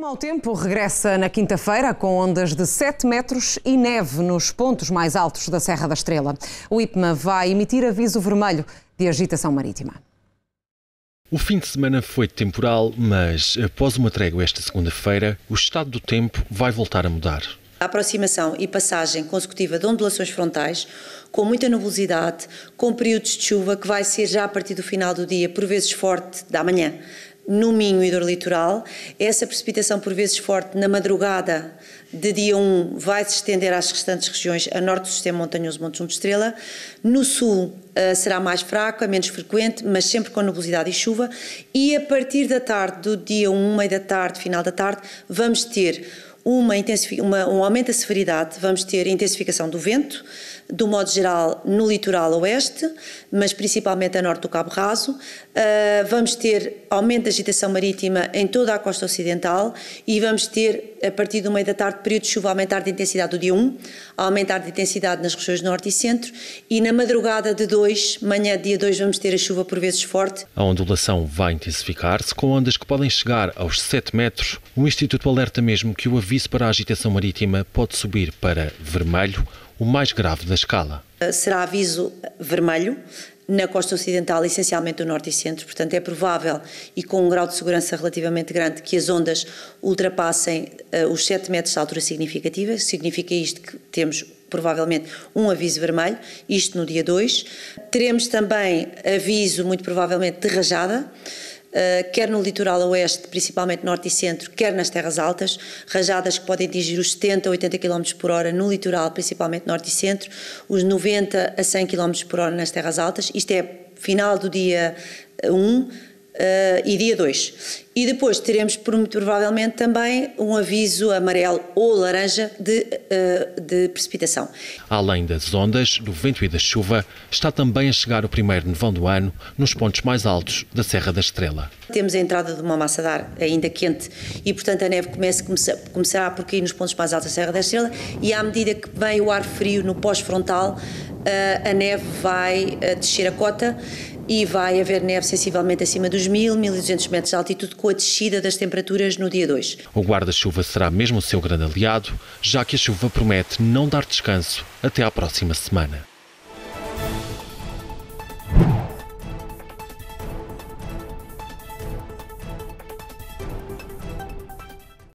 O mau tempo regressa na quinta-feira com ondas de 7 metros e neve nos pontos mais altos da Serra da Estrela. O IPMA vai emitir aviso vermelho de agitação marítima. O fim de semana foi temporal, mas após uma trégua esta segunda-feira, o estado do tempo vai voltar a mudar. A aproximação e passagem consecutiva de ondulações frontais, com muita nubosidade, com períodos de chuva que vai ser já a partir do final do dia, por vezes forte, da manhã no Minho e do litoral. Essa precipitação, por vezes forte, na madrugada de dia 1, vai se estender às restantes regiões, a norte do sistema montanhoso Montes de Estrela. No sul, uh, será mais fraco, é menos frequente, mas sempre com nebulosidade e chuva. E a partir da tarde, do dia 1, meio da tarde, final da tarde, vamos ter uma, uma, um aumento da severidade, vamos ter intensificação do vento, do modo geral no litoral oeste, mas principalmente a norte do Cabo Raso. Uh, vamos ter aumento da agitação marítima em toda a costa ocidental e vamos ter, a partir do meio da tarde, período de chuva a aumentar de intensidade do dia 1, a aumentar de intensidade nas regiões norte e centro e na madrugada de 2, manhã dia 2, vamos ter a chuva por vezes forte. A ondulação vai intensificar-se com ondas que podem chegar aos 7 metros. O Instituto alerta mesmo que o avião aviso para a agitação marítima pode subir para vermelho, o mais grave da escala. Eh, será aviso vermelho na costa ocidental, essencialmente do norte e centro, portanto é provável e com um grau de segurança relativamente grande que as ondas ultrapassem uh, os 7 metros de altura significativa, significa isto que temos provavelmente um aviso vermelho, isto no dia 2. Teremos também aviso muito provavelmente de rajada, eh, quer no litoral oeste, principalmente norte e centro, quer nas terras altas, rajadas que podem atingir os 70 a 80 km por hora no litoral, principalmente norte e centro, os 90 a 100 km por hora nas terras altas. Isto é final do dia 1, uh, e dia 2. E depois teremos, muito provavelmente, também um aviso amarelo ou laranja de, uh, de precipitação. Além das ondas, do vento e da chuva, está também a chegar o primeiro nevão do ano nos pontos mais altos da Serra da Estrela. Temos a entrada de uma massa de ar ainda quente e, portanto, a neve começa, começa, começará por cair nos pontos mais altos da Serra da Estrela e, à medida que vem o ar frio no pós-frontal, uh, a neve vai descer a cota e vai haver neve sensivelmente acima dos 1.000, 1.200 metros de altitude com a descida das temperaturas no dia 2. O guarda-chuva será mesmo o seu grande aliado, já que a chuva promete não dar descanso até à próxima semana.